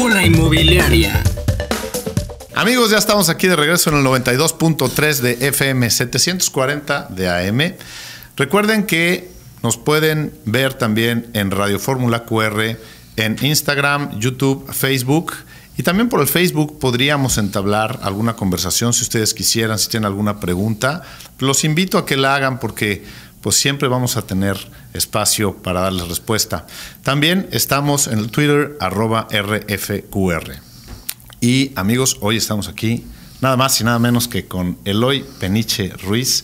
Una Inmobiliaria. Amigos, ya estamos aquí de regreso en el 92.3 de FM 740 de AM. Recuerden que nos pueden ver también en Radio Fórmula QR, en Instagram, YouTube, Facebook. Y también por el Facebook podríamos entablar alguna conversación si ustedes quisieran, si tienen alguna pregunta. Los invito a que la hagan porque pues siempre vamos a tener espacio para darles respuesta. También estamos en el Twitter arroba RFQR. Y amigos, hoy estamos aquí nada más y nada menos que con Eloy Peniche Ruiz.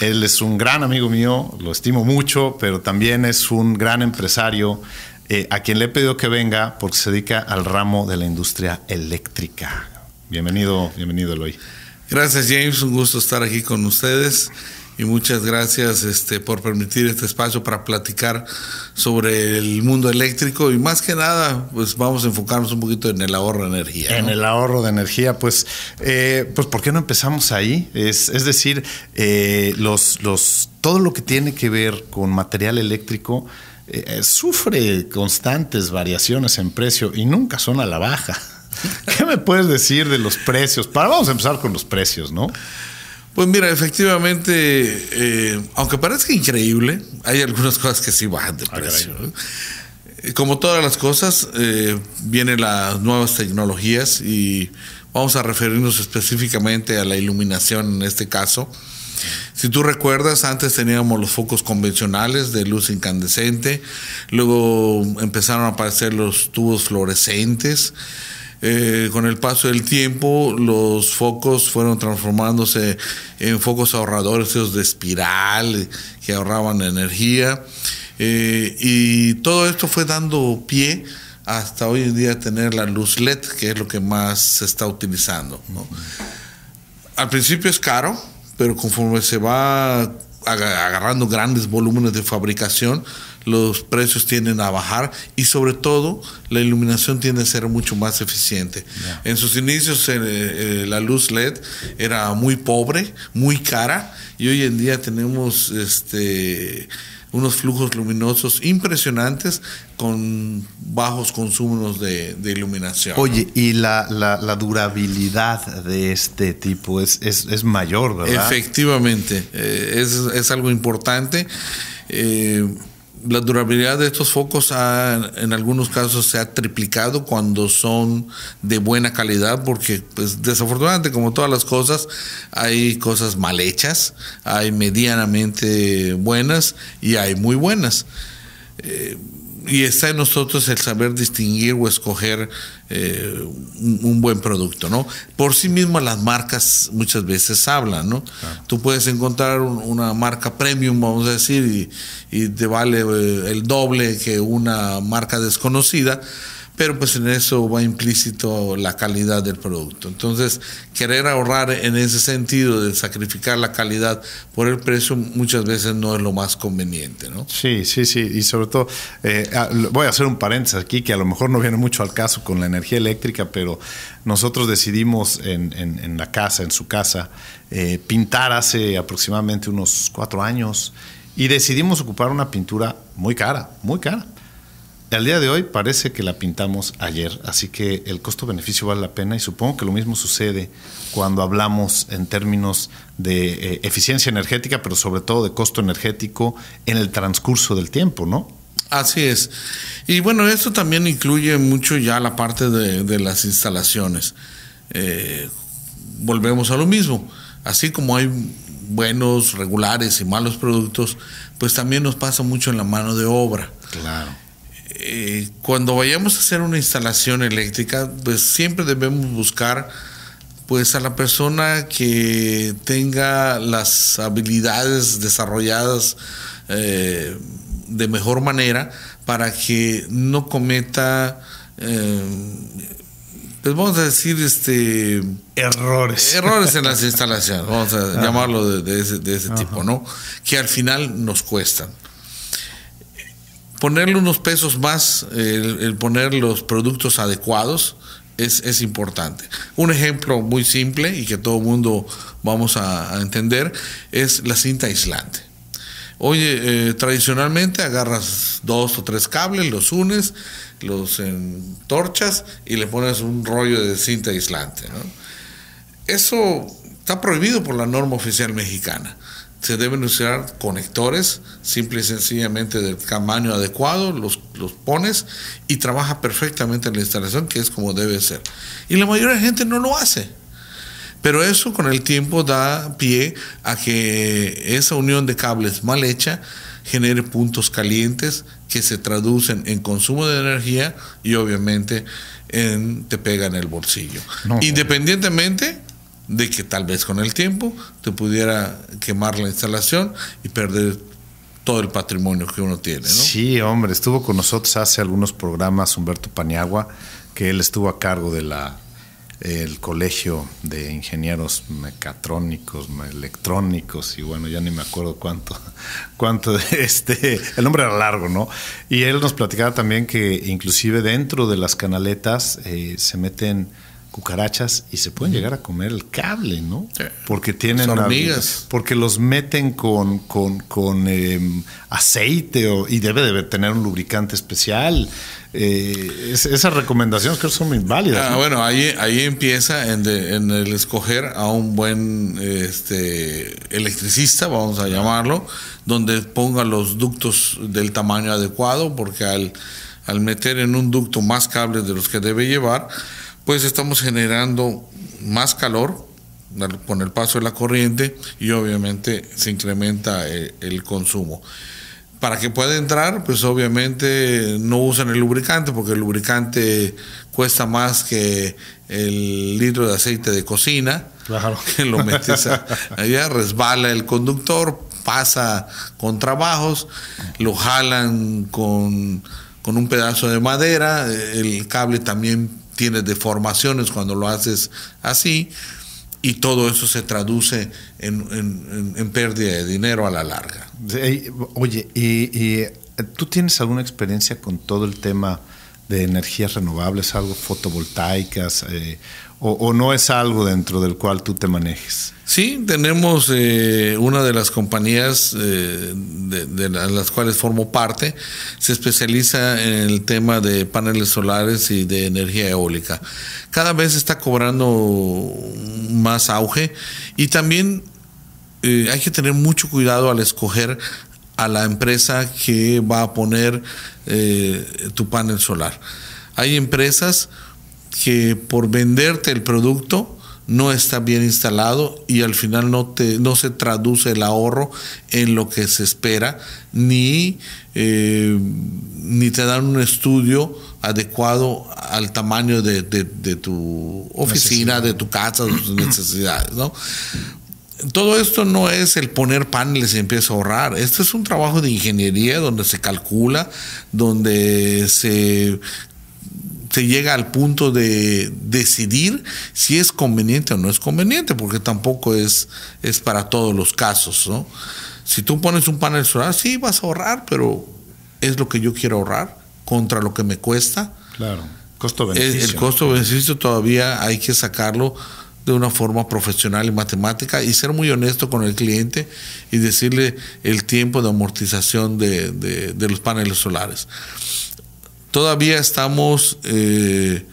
Él es un gran amigo mío, lo estimo mucho, pero también es un gran empresario eh, a quien le he pedido que venga porque se dedica al ramo de la industria eléctrica. Bienvenido, bienvenido Eloy. Gracias James, un gusto estar aquí con ustedes y muchas gracias este, por permitir este espacio para platicar sobre el mundo eléctrico y más que nada, pues vamos a enfocarnos un poquito en el ahorro de energía. En el ahorro de energía, pues, eh, pues ¿por qué no empezamos ahí? Es, decir, eh, los, los, todo lo que tiene que ver con material eléctrico, eh, sufre constantes variaciones en precio y nunca son a la baja. ¿Qué me puedes decir de los precios? Para, vamos a empezar con los precios, ¿no? Pues mira, efectivamente, eh, aunque parezca increíble, hay algunas cosas que sí bajan de ah, precio. Eh, como todas las cosas, eh, vienen las nuevas tecnologías y vamos a referirnos específicamente a la iluminación en este caso. Si tú recuerdas, antes teníamos los focos convencionales de luz incandescente, luego empezaron a aparecer los tubos fluorescentes. Eh, con el paso del tiempo los focos fueron transformándose en focos ahorradores de espiral que ahorraban energía eh, y todo esto fue dando pie hasta hoy en día tener la luz LED que es lo que más se está utilizando. Al principio es caro, pero conforme se va agarrando grandes volúmenes de fabricación, los precios tienden a bajar y sobre todo la iluminación tiende a ser mucho más eficiente. En sus inicios eh, eh, la luz LED era muy pobre, muy cara y hoy en día tenemos este unos flujos luminosos impresionantes con bajos consumos de, iluminación. Oye, y la, durabilidad de este tipo es, es, mayor, ¿verdad? Efectivamente, eh, es, algo importante. Eh, la durabilidad de estos focos ha, en algunos casos se ha triplicado cuando son de buena calidad, porque pues, desafortunadamente, como todas las cosas, hay cosas mal hechas, hay medianamente buenas y hay muy buenas. Eh, y está en nosotros el saber distinguir o escoger eh, un, buen producto, ¿no? Por sí mismo las marcas muchas veces hablan, ¿no? Tú puedes encontrar una marca premium, vamos a decir, y, y te vale eh, el doble que una marca desconocida, pero pues en eso va implícito la calidad del producto. Entonces, querer ahorrar en ese sentido de sacrificar la calidad por el precio muchas veces no es lo más conveniente, ¿no? Sí, sí, sí, y sobre todo, eh, ah, voy a hacer un paréntesis aquí que a lo mejor no viene mucho al caso con la energía eléctrica, pero nosotros decidimos en, la casa, en su casa, eh, pintar hace aproximadamente unos cuatro años y decidimos ocupar una pintura muy cara, muy cara al día de hoy parece que la pintamos ayer, así que el costo-beneficio vale la pena y supongo que lo mismo sucede cuando hablamos en términos de eh, eficiencia energética, pero sobre todo de costo energético en el transcurso del tiempo, ¿no? Así es. Y bueno, esto también incluye mucho ya la parte de, las instalaciones. Eh, volvemos a lo mismo. Así como hay buenos, regulares y malos productos, pues también nos pasa mucho en la mano de obra. Claro. Eh, cuando vayamos a hacer una instalación eléctrica, pues siempre debemos buscar pues a la persona que tenga las habilidades desarrolladas eh, de mejor manera para que no cometa eh, pues vamos a decir este errores errores en las instalaciones vamos a llamarlo de ese tipo no que al final nos cuestan ponerle unos pesos más, el, poner los productos adecuados, es, es, importante. Un ejemplo muy simple y que todo el mundo vamos a, entender es la cinta aislante. Oye, eh, tradicionalmente agarras dos o tres cables, los unes, los entorchas y le pones un rollo de cinta aislante. Eso está prohibido por la norma oficial mexicana se deben usar conectores, simple y sencillamente del tamaño adecuado, los, pones y trabaja perfectamente la instalación, que es como debe ser. Y la mayoría de la gente no lo hace. Pero eso con el tiempo da pie a que esa unión de cables mal hecha genere puntos calientes que se traducen en consumo de energía y obviamente te pega en el bolsillo. Independientemente de que tal vez con el tiempo te pudiera quemar la instalación y perder todo el patrimonio que uno tiene. ¿no? Sí, hombre, estuvo con nosotros hace algunos programas Humberto Paniagua, que él estuvo a cargo de la el colegio de ingenieros mecatrónicos, electrónicos y bueno, ya ni me acuerdo cuánto, cuánto este, el nombre era largo, ¿no? Y él nos platicaba también que inclusive dentro de las canaletas eh, se meten cucarachas y se pueden llegar a comer el cable, ¿no? Porque tienen hormigas. Porque los meten con, con, em, aceite y debe de tener un lubricante especial. Eh, esas recomendaciones creo que son muy válidas. Ah, bueno, ahí, ahí empieza en, en, el escoger a un buen este, electricista, vamos a llamarlo, donde ponga los ductos del tamaño adecuado, porque al, al meter en un ducto más cables de los que debe llevar, pues estamos generando más calor con el paso de la corriente y obviamente se incrementa eh, el, consumo. Para que pueda entrar, pues obviamente no usan el lubricante porque el lubricante cuesta más que el litro de aceite de cocina. Que lo metes resbala el conductor, pasa con trabajos, lo jalan con, con un pedazo de madera, el cable también tienes deformaciones cuando lo haces así, y todo eso se traduce en, en, pérdida de dinero a la larga. Oye, y, y, tú tienes alguna experiencia con todo el tema de energías renovables, algo fotovoltaicas, eh, o, no es algo dentro del cual tú te manejes? Sí, tenemos eh, una de las compañías eh, de, de, las cuales formo parte, se especializa en el tema de paneles solares y de energía eólica. Cada vez está cobrando más auge y también hay que tener mucho cuidado al escoger a la empresa que va a poner eh, tu panel solar. Hay empresas que por venderte el producto no está bien instalado y al final no, te, no se traduce el ahorro en lo que se espera, ni, eh, ni te dan un estudio adecuado al tamaño de, tu oficina, de tu casa, de tus necesidades. ¿no? todo esto no es el poner paneles y empieza a ahorrar. Esto es un trabajo de ingeniería donde se calcula, donde se, llega al punto de decidir si es conveniente o no es conveniente, porque tampoco es, es para todos los casos. Si tú pones un panel solar, sí vas a ahorrar, pero es lo que yo quiero ahorrar contra lo que me cuesta. Claro, costo-beneficio. Eh, el, el costo-beneficio todavía hay que sacarlo de una forma profesional y matemática y ser muy honesto con el cliente y decirle el tiempo de amortización de, los paneles solares. Todavía estamos eh,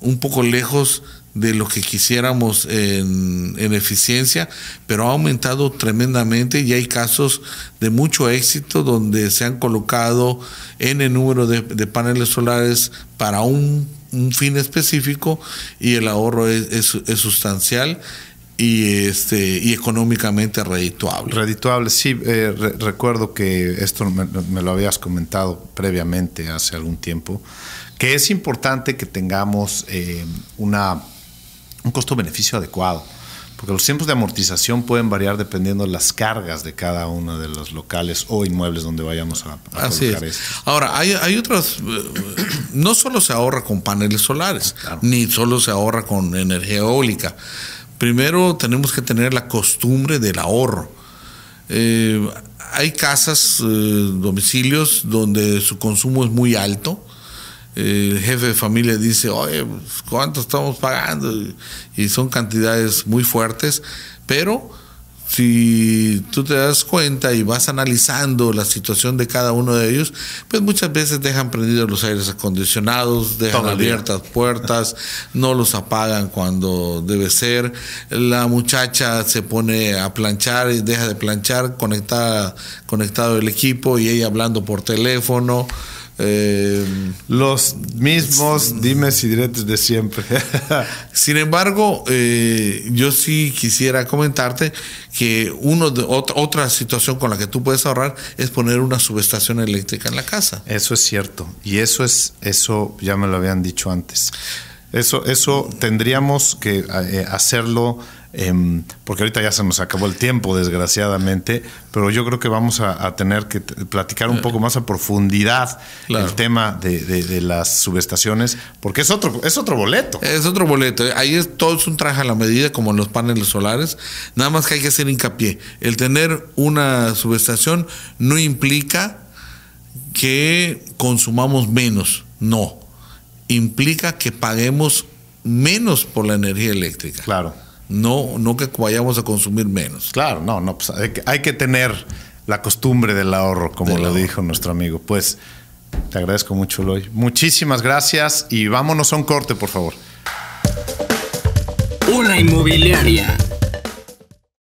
un poco lejos de lo que quisiéramos en, eficiencia, pero ha aumentado tremendamente y hay casos de mucho éxito donde se han colocado N número de, paneles solares para un, fin específico y el ahorro es, sustancial y este y económicamente redituable. Redituable, sí. Eh, recuerdo que esto me, lo habías comentado previamente hace algún tiempo, que es importante que tengamos eh, una un costo-beneficio adecuado, porque los tiempos de amortización pueden variar dependiendo de las cargas de cada uno de los locales o inmuebles donde vayamos a, a Ahora, hay, otras, eh, eh, no solo se ahorra con paneles solares, ah, ni solo se ahorra con energía eólica. Primero tenemos que tener la costumbre del ahorro. Eh, hay casas, domicilios donde su consumo es muy alto el jefe de familia dice, oye, pues, ¿cuánto estamos pagando? Y son cantidades muy fuertes, pero si tú te das cuenta y vas analizando la situación de cada uno de ellos, pues muchas veces dejan prendidos los aires acondicionados, dejan abiertas puertas, no los apagan cuando debe ser. La muchacha se pone a planchar y deja de planchar, conectada, conectado el equipo y ella hablando por teléfono. Eh, los mismos dimes y diretes de siempre. Sin embargo, eh, yo sí quisiera comentarte que uno otra situación con la que tú puedes ahorrar es poner una subestación eléctrica en la casa. Eso es cierto. Y eso es, eso ya me lo habían dicho antes. Eso, eso tendríamos que eh, hacerlo Em, porque ahorita ya se nos acabó el tiempo, desgraciadamente, pero yo creo que vamos a, tener que platicar un eh. poco más a profundidad el tema de, de, las subestaciones, porque es otro, es otro boleto. Es otro boleto. Eh. Ahí es, todo es un traje a la medida, como en los paneles solares, nada más que hay que hacer hincapié. El tener una subestación no implica que consumamos menos, no. Implica que paguemos menos por la energía eléctrica. Claro no, no que vayamos a consumir menos. Claro, no, no, pues hay que, tener la costumbre del ahorro, como lo dijo nuestro amigo. Pues te agradezco mucho, Loy. Muchísimas gracias y vámonos a un corte, por favor. Una inmobiliaria